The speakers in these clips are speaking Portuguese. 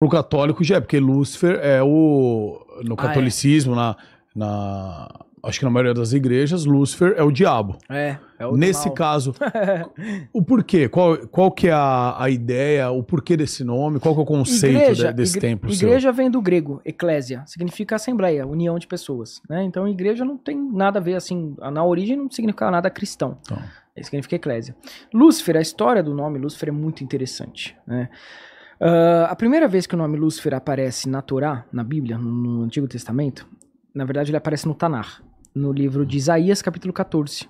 Pro católico já é, porque Lúcifer é o. No catolicismo, ah, é. na, na. Acho que na maioria das igrejas, Lúcifer é o diabo. É, é o Nesse mal. caso, o porquê? Qual, qual que é a, a ideia? O porquê desse nome? Qual que é o conceito igreja, de, desse igre, templo? Igreja seu? vem do grego, eclésia. Significa assembleia, união de pessoas. Né? Então, igreja não tem nada a ver, assim, na origem não significa nada cristão. Então. Significa eclésia. Lúcifer, a história do nome Lúcifer é muito interessante. Né? Uh, a primeira vez que o nome Lúcifer aparece na Torá, na Bíblia, no, no Antigo Testamento, na verdade ele aparece no Tanar, no livro de Isaías, capítulo 14.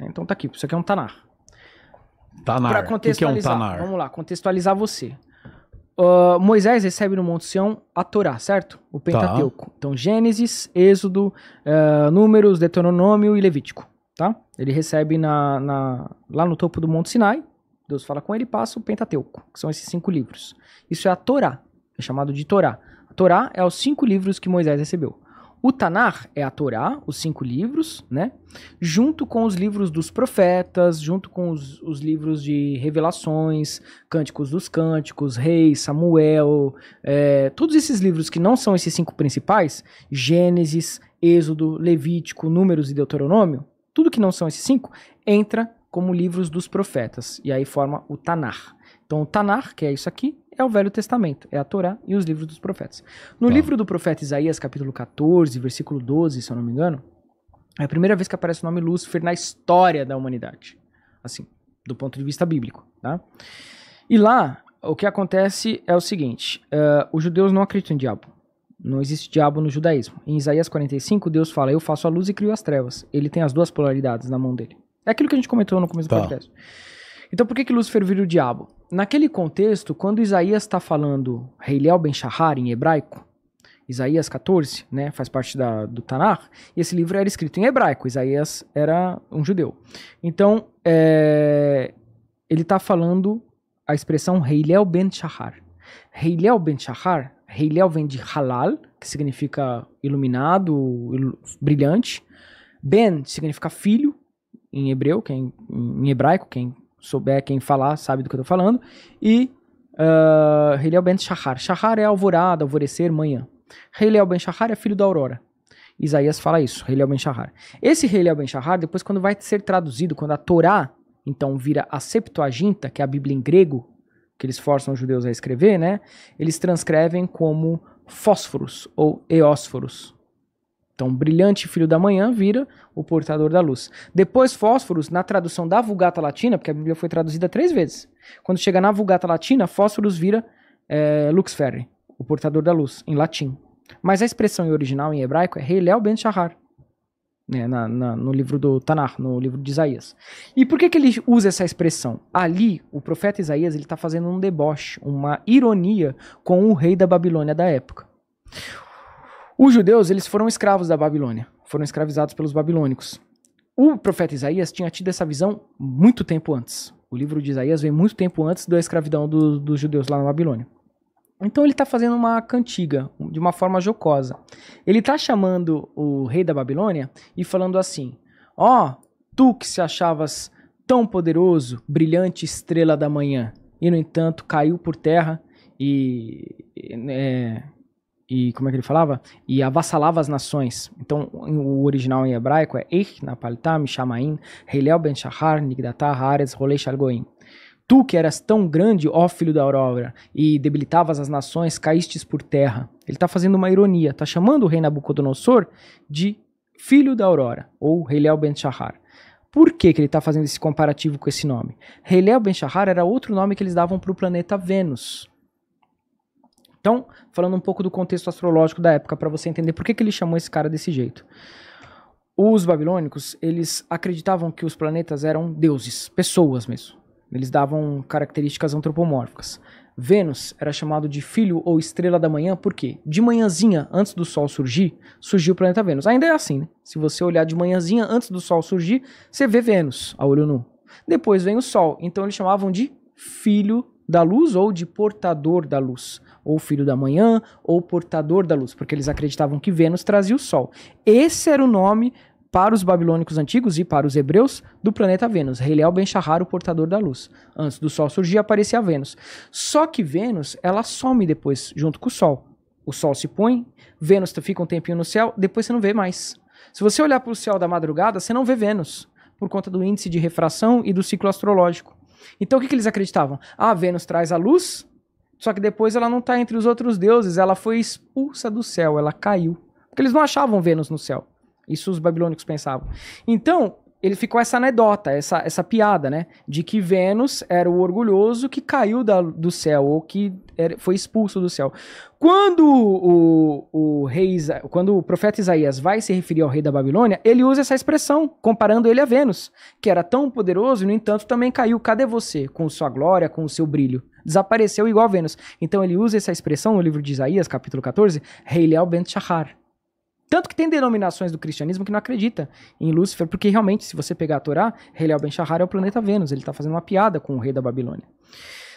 Né, então tá aqui, isso aqui é um Tanar. Tanar, pra contextualizar, o que é um Tanar? Vamos lá, contextualizar você. Uh, Moisés recebe no Monte Sião a Torá, certo? O tá. Pentateuco. Tá. Então Gênesis, Êxodo, uh, Números, Deuteronômio e Levítico, tá? Ele recebe na, na, lá no topo do Monte Sinai, Deus fala com ele, passa o Pentateuco, que são esses cinco livros. Isso é a Torá, é chamado de Torá. A Torá é os cinco livros que Moisés recebeu. O Tanar é a Torá, os cinco livros, né? Junto com os livros dos profetas, junto com os, os livros de revelações, Cânticos dos Cânticos, Reis, Samuel, é, todos esses livros que não são esses cinco principais, Gênesis, Êxodo, Levítico, Números e Deuteronômio, tudo que não são esses cinco, entra como livros dos profetas, e aí forma o Tanar. Então, o Tanar, que é isso aqui, é o Velho Testamento, é a Torá e os livros dos profetas. No tá. livro do profeta Isaías, capítulo 14, versículo 12, se eu não me engano, é a primeira vez que aparece o nome Lúcifer na história da humanidade. Assim, do ponto de vista bíblico, tá? E lá, o que acontece é o seguinte, uh, os judeus não acreditam em diabo. Não existe diabo no judaísmo. Em Isaías 45, Deus fala, eu faço a luz e crio as trevas. Ele tem as duas polaridades na mão dele. É aquilo que a gente comentou no começo tá. do podcast. Então, por que, que Lúcifer vira o diabo? Naquele contexto, quando Isaías está falando Reilel Ben Shahar em hebraico, Isaías 14, né, faz parte da, do Tanar, e esse livro era escrito em hebraico, Isaías era um judeu. Então, é, ele está falando a expressão Reilel Ben Shahar. Reilel Ben Shahar, Reilel vem de Halal, que significa iluminado, il, brilhante. Ben significa filho, em hebreu, quem, em hebraico, quem souber, quem falar, sabe do que eu estou falando. E uh, ben Shahar. Shahar é alvorada, alvorecer, manhã. Heliel ben Shahar é filho da aurora. Isaías fala isso, Heliel ben Shahar. Esse Heliel ben Shahar, depois quando vai ser traduzido, quando a Torá, então, vira a Septuaginta, que é a Bíblia em grego, que eles forçam os judeus a escrever, né? Eles transcrevem como fósforos ou eósforos. Então, brilhante filho da manhã vira o portador da luz. Depois, Fósforos, na tradução da Vulgata Latina, porque a Bíblia foi traduzida três vezes. Quando chega na Vulgata Latina, Fósforos vira é, Lux Ferre, o portador da luz, em latim. Mas a expressão em original, em hebraico, é Reilel Ben Shahar, né, na, na, no livro do Tanar, no livro de Isaías. E por que, que ele usa essa expressão? Ali, o profeta Isaías está fazendo um uma ironia com o rei da da Babilônia época. Os judeus, eles foram escravos da Babilônia, foram escravizados pelos babilônicos. O profeta Isaías tinha tido essa visão muito tempo antes. O livro de Isaías vem muito tempo antes da escravidão do, dos judeus lá na Babilônia. Então ele está fazendo uma cantiga de uma forma jocosa. Ele está chamando o rei da Babilônia e falando assim: Ó, oh, tu que se achavas tão poderoso, brilhante estrela da manhã, e no entanto caiu por terra e é, e como é que ele falava? E avassalava as nações. Então, o original em hebraico é Ich napaltam shamaim Heilel ben Shahar Nigdatah Haaretz Rolei Shalgoim. Tu que eras tão grande, ó filho da aurora, e debilitavas as nações, caístes por terra. Ele está fazendo uma ironia, está chamando o rei Nabucodonosor de filho da aurora, ou Heilel ben Shahar. Por que, que ele está fazendo esse comparativo com esse nome? Heilel ben Shahar era outro nome que eles davam para o planeta Vênus. Então, falando um pouco do contexto astrológico da época, para você entender por que, que ele chamou esse cara desse jeito. Os babilônicos, eles acreditavam que os planetas eram deuses, pessoas mesmo. Eles davam características antropomórficas. Vênus era chamado de filho ou estrela da manhã, porque de manhãzinha, antes do Sol surgir, surgiu o planeta Vênus. Ainda é assim, né? Se você olhar de manhãzinha, antes do Sol surgir, você vê Vênus a olho nu. Depois vem o Sol, então eles chamavam de filho da luz ou de portador da luz, ou filho da manhã, ou portador da luz, porque eles acreditavam que Vênus trazia o sol. Esse era o nome para os babilônicos antigos e para os hebreus do planeta Vênus, Reliel ben Shahar, o portador da luz. Antes do sol surgir, aparecia Vênus. Só que Vênus, ela some depois junto com o sol. O sol se põe, Vênus fica um tempinho no céu, depois você não vê mais. Se você olhar para o céu da madrugada, você não vê Vênus, por conta do índice de refração e do ciclo astrológico. Então o que, que eles acreditavam? Ah, Vênus traz a luz, só que depois ela não está entre os outros deuses, ela foi expulsa do céu, ela caiu. Porque eles não achavam Vênus no céu. Isso os babilônicos pensavam. Então, ele ficou essa anedota, essa, essa piada, né? De que Vênus era o orgulhoso que caiu da, do céu, ou que era, foi expulso do céu. Quando o, o rei, quando o profeta Isaías vai se referir ao rei da Babilônia, ele usa essa expressão, comparando ele a Vênus, que era tão poderoso e, no entanto, também caiu. Cadê você? Com sua glória, com o seu brilho. Desapareceu igual a Vênus. Então ele usa essa expressão no livro de Isaías, capítulo 14, Rei Leal Ben Shahar tanto que tem denominações do cristianismo que não acredita em Lúcifer, porque realmente, se você pegar a Torá, Helel Ben Shahar é o planeta Vênus, ele está fazendo uma piada com o rei da Babilônia.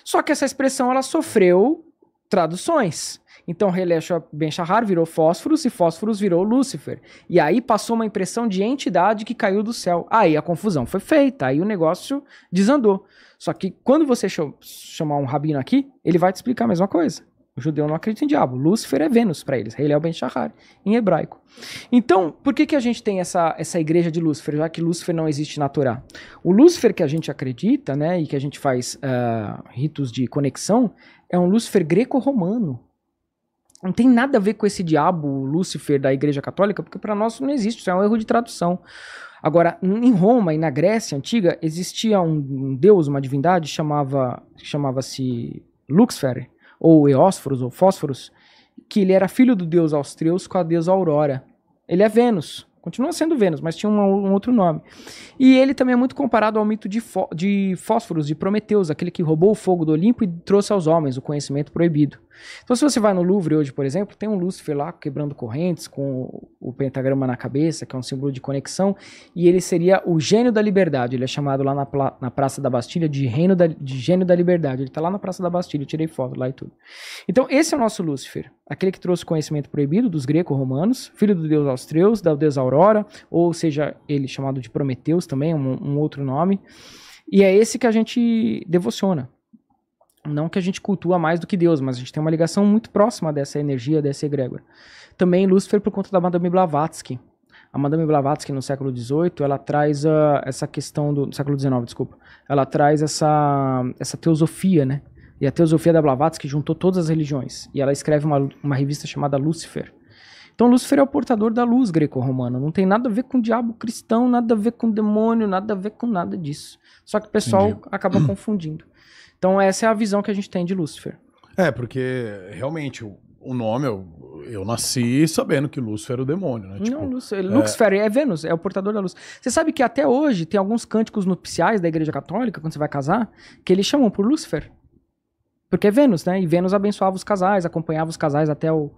Só que essa expressão ela sofreu traduções. Então Helel Ben Shahar virou fósforos e fósforos virou Lúcifer. E aí passou uma impressão de entidade que caiu do céu. Aí a confusão foi feita, aí o negócio desandou. Só que quando você chamar um rabino aqui, ele vai te explicar a mesma coisa. O judeu não acredita em diabo. Lúcifer é Vênus para eles. Rei o Ben Shahar, em hebraico. Então, por que, que a gente tem essa, essa igreja de Lúcifer, já que Lúcifer não existe na Torá? O Lúcifer que a gente acredita, né, e que a gente faz uh, ritos de conexão, é um Lúcifer greco-romano. Não tem nada a ver com esse diabo Lúcifer da igreja católica, porque para nós não existe, isso é um erro de tradução. Agora, em Roma e na Grécia antiga, existia um, um deus, uma divindade, chamava chamava-se Luxfer, ou Eósforos, ou Fósforos, que ele era filho do deus Austreus com a deusa Aurora. Ele é Vênus, continua sendo Vênus, mas tinha um, um outro nome. E ele também é muito comparado ao mito de, de Fósforos, de Prometeus, aquele que roubou o fogo do Olimpo e trouxe aos homens o conhecimento proibido. Então, se você vai no Louvre hoje, por exemplo, tem um Lúcifer lá quebrando correntes com o pentagrama na cabeça, que é um símbolo de conexão, e ele seria o gênio da liberdade. Ele é chamado lá na, na Praça da Bastilha de, reino da, de gênio da liberdade. Ele está lá na Praça da Bastilha, eu tirei foto lá e tudo. Então, esse é o nosso Lúcifer, aquele que trouxe conhecimento proibido dos greco-romanos, filho do deus austreus, da deusa Aurora, ou seja, ele chamado de Prometeus também, um, um outro nome. E é esse que a gente devociona. Não que a gente cultua mais do que Deus, mas a gente tem uma ligação muito próxima dessa energia, dessa egrégora. Também Lúcifer por conta da Madame Blavatsky. A Madame Blavatsky no século XVIII, ela traz uh, essa questão do, do século XIX, desculpa. Ela traz essa essa teosofia, né? E a teosofia da Blavatsky juntou todas as religiões. E ela escreve uma, uma revista chamada Lúcifer, então Lúcifer é o portador da luz greco-romana. Não tem nada a ver com o diabo cristão, nada a ver com o demônio, nada a ver com nada disso. Só que o pessoal Entendi. acaba confundindo. Então essa é a visão que a gente tem de Lúcifer. É, porque realmente o, nome, eu, eu, nasci sabendo que Lúcifer era é o demônio, né? Tipo, não, Lúcifer, é... é Vênus, é o portador da luz. Você sabe que até hoje tem alguns cânticos nupciais da igreja católica, quando você vai casar, que eles chamam por Lúcifer. Porque é Vênus, né? E Vênus abençoava os casais, acompanhava os casais até o,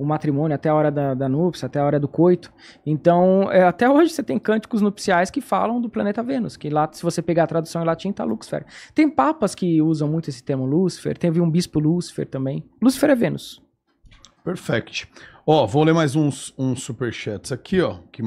o matrimônio até a hora da, da núpcia, até a hora do coito. Então, é, até hoje você tem cânticos nupciais que falam do planeta Vênus, que lá, se você pegar a tradução em latim, tá Lucifer. Tem papas que usam muito esse termo Lúcifer, teve um bispo Lúcifer também. Lúcifer é Vênus. Perfect. Ó, vou ler mais uns, uns superchats aqui, ó, que